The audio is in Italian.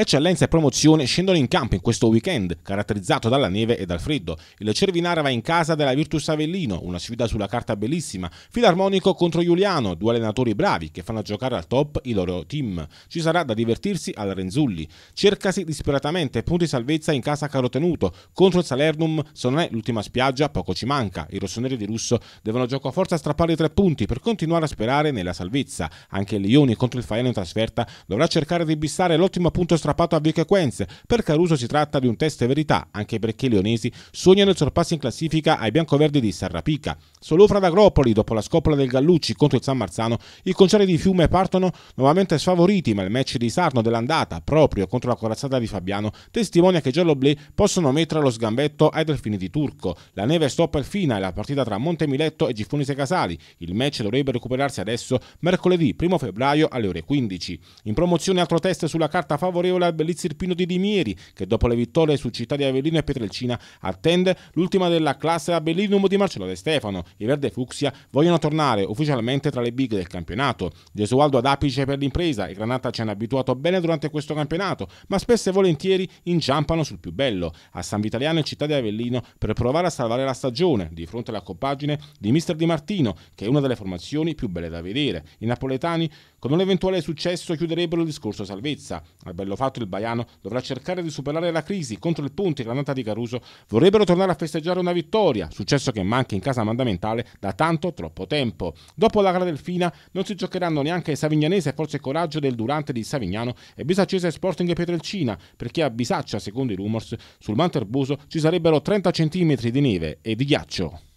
Eccellenza e promozione scendono in campo in questo weekend, caratterizzato dalla neve e dal freddo. Il Cervinara va in casa della Virtus Avellino, una sfida sulla carta bellissima. Filarmonico contro Giuliano, due allenatori bravi che fanno giocare al top i loro team. Ci sarà da divertirsi al Renzulli. Cercasi disperatamente punti salvezza in casa Carotenuto. Contro il Salernum, se non è l'ultima spiaggia, poco ci manca. I rossoneri di Russo devono gioco a forza strappare i tre punti per continuare a sperare nella salvezza. Anche il Lioni contro il Faeno in trasferta dovrà cercare di bissare l'ottimo punto strategico strappato a vie frequenze. Per Caruso si tratta di un test verità, anche perché i leonesi sognano il sorpasso in classifica ai biancoverdi di Sarrapica. Solo fra d'Agropoli, dopo la scopola del Gallucci contro il San Marzano, i conciari di Fiume partono nuovamente sfavoriti, ma il match di Sarno dell'andata, proprio contro la corazzata di Fabiano, testimonia che gialloblu possono mettere lo sgambetto ai delfini di Turco. La neve stop al fine la partita tra Montemiletto e Giffonise Casali. Il match dovrebbe recuperarsi adesso, mercoledì 1 febbraio alle ore 15. In promozione altro test sulla carta favorevole favorevole al Bellizzirpino di Dimieri, che dopo le vittorie su Città di Avellino e Pietrelcina attende l'ultima della classe Abellinum di Marcello De Stefano. I Verde Fuxia vogliono tornare ufficialmente tra le big del campionato. Gesualdo ad apice per l'impresa e Granata ci hanno abituato bene durante questo campionato, ma spesso e volentieri inciampano sul più bello. A San Vitaliano e Città di Avellino per provare a salvare la stagione di fronte alla compagine di Mister Di Martino, che è una delle formazioni più belle da vedere. I napoletani con un eventuale successo chiuderebbero il discorso salvezza. Al bello fatto il Baiano dovrà cercare di superare la crisi contro il Ponte Granata di Caruso vorrebbero tornare a festeggiare una vittoria, successo che manca in casa mandamentale da tanto troppo tempo. Dopo la gara del Fina non si giocheranno neanche Savignanese forse Forza Coraggio del Durante di Savignano e Bisaccese Sporting Pietrelcina, perché a Bisaccia, secondo i rumors, sul Manterbuso ci sarebbero 30 cm di neve e di ghiaccio.